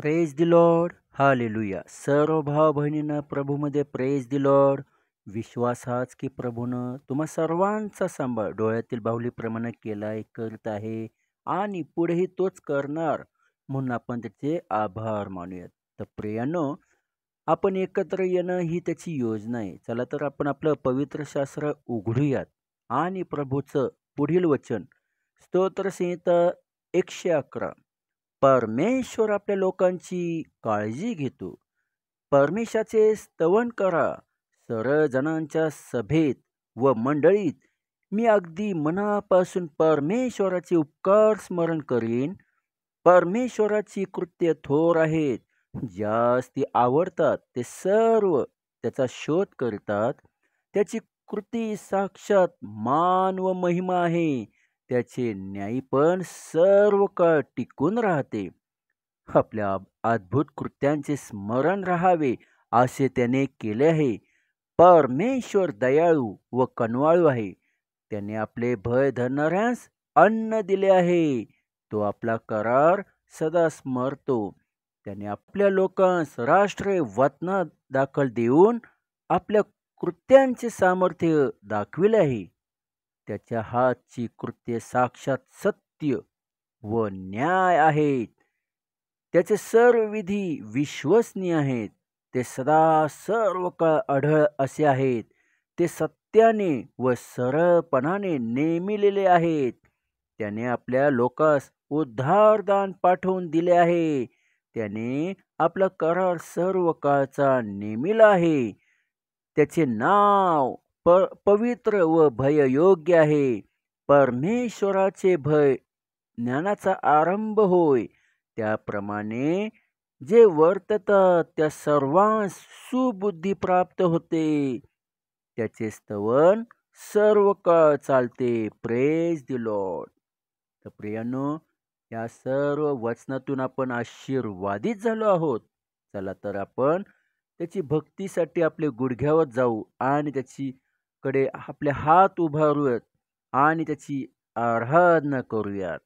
praise दि Lord hallelujah सर्व भाव बहिणीनं प्रभूमध्ये प्रेज दि लॉर्ड विश्वास हाच की प्रभूनं तुम्हा सर्वांचा सांभाळ डोळ्यातील बाहुलीप्रमाणे केला आहे करत आहे आणि पुढेही तोच करणार म्हणून आपण त्याचे आभार मानूयात तर प्रियानो आपण एकत्र येणं ही त्याची योजना आहे चला तर आपण आपलं पवित्र शास्त्र उघडूयात आणि प्रभूचं पुढील वचन स्तोत्रसंहिता एकशे अकरा परमेश्वर आपल्या लोकांची काळजी घेतो परमेशाचे स्तवन करा सर्वजणांच्या सभेत व मंडळीत मी अगदी मनापासून परमेश्वराचे उपकार स्मरण करीन परमेश्वराची कृत्य थोर आहेत जास्त आवडतात ते सर्व त्याचा शोध करतात त्याची कृती साक्षात मान व महिमा आहे त्याचे न्यायीपण सर्व काळ टिकून राहते आपल्या अद्भुत कृत्यांचे स्मरण राहावे असे त्याने केले आहे परमेश्वर दयाळू व कनवाळू आहे त्याने आपले भय धरणाऱ्यास अन्न दिले आहे तो आपला करार सदा स्मरतो त्याने आपल्या लोकांस राष्ट्र वतना दाखल देऊन आपल्या कृत्यांचे सामर्थ्य दाखविले आहे त्याच्या हातची कृत्य साक्षात सत्य व न्याय आहेत त्याचे सर्व विधी विश्वसनीय आहेत ते सदा सर्व काळ आढळ असे आहेत ते सत्याने व सरळपणाने नेमिलेले आहेत त्याने आपल्या लोकास उद्धारदान पाठवून दिले आहे त्याने आपला करार सर्व काळचा नेमिला आहे त्याचे नाव पवित्र व योग्य आहे परमेश्वराचे भय ज्ञानाचा आरंभ होय त्याप्रमाणे जे वर्ततात त्या सर्वांस सुबुद्धी प्राप्त होते त्याचे स्तवन सर्व काळ चालते प्रेज दि लॉर्ड तर प्रियानो या सर्व वचनातून आपण आशीर्वादित झालो आहोत चला तर आपण त्याची भक्तीसाठी आपले गुडघ्यावर जाऊ आणि त्याची कडे अपने हाथ उभारूयात आराधना करूया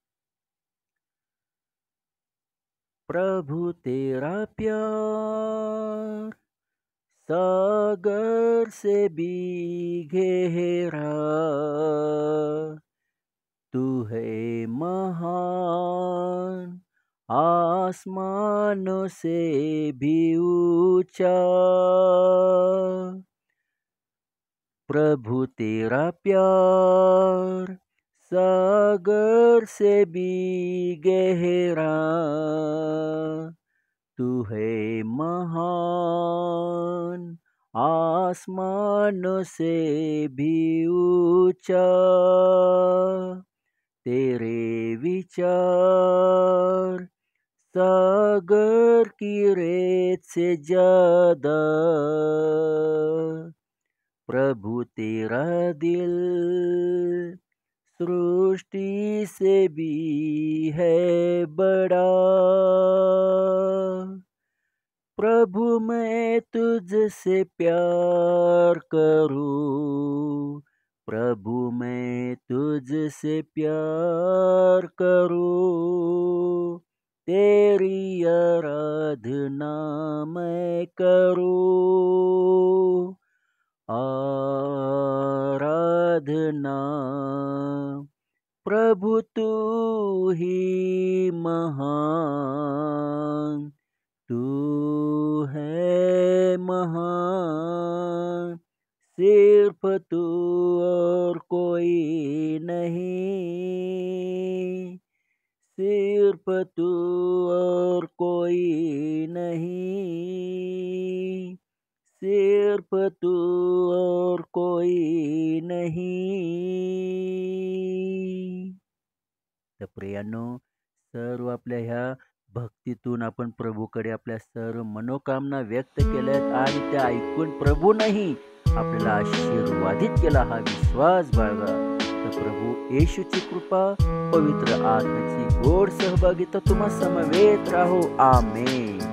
प्रभु तेरा प्यार सागर से भी घेरा तू है महान आसमानों से भी ऊंचा प्रभु तेरा प्यार सागर से भी गहरा तू है महान आसमानों से भी ऊंचा तेरे विचार सागर की रेत से ज़्यादा प्रभु तेरा दिल सृष्टि से भी है बड़ा प्रभु मैं तुझसे प्यार करूं प्रभु मैं तुझसे प्यार करूं तेरी आराधना मैं करूं महान तू है महान सिर्फ तू और कोई नहीं सिर्फ तू और कोई नहीं सिर्फ तू और कोई नहीं तो प्रियानो सर्व आपल्या ह्या भक्तीतून आपण प्रभूकडे आपल्या सर्व मनोकामना व्यक्त के आणि त्या ऐकून अपने आशीर्वादित केला हा विश्वास बाळगा तर प्रभू कृपा पवित्र आत्म्याची गोड सहभागिता तुम्हा समवेत राहो आमेन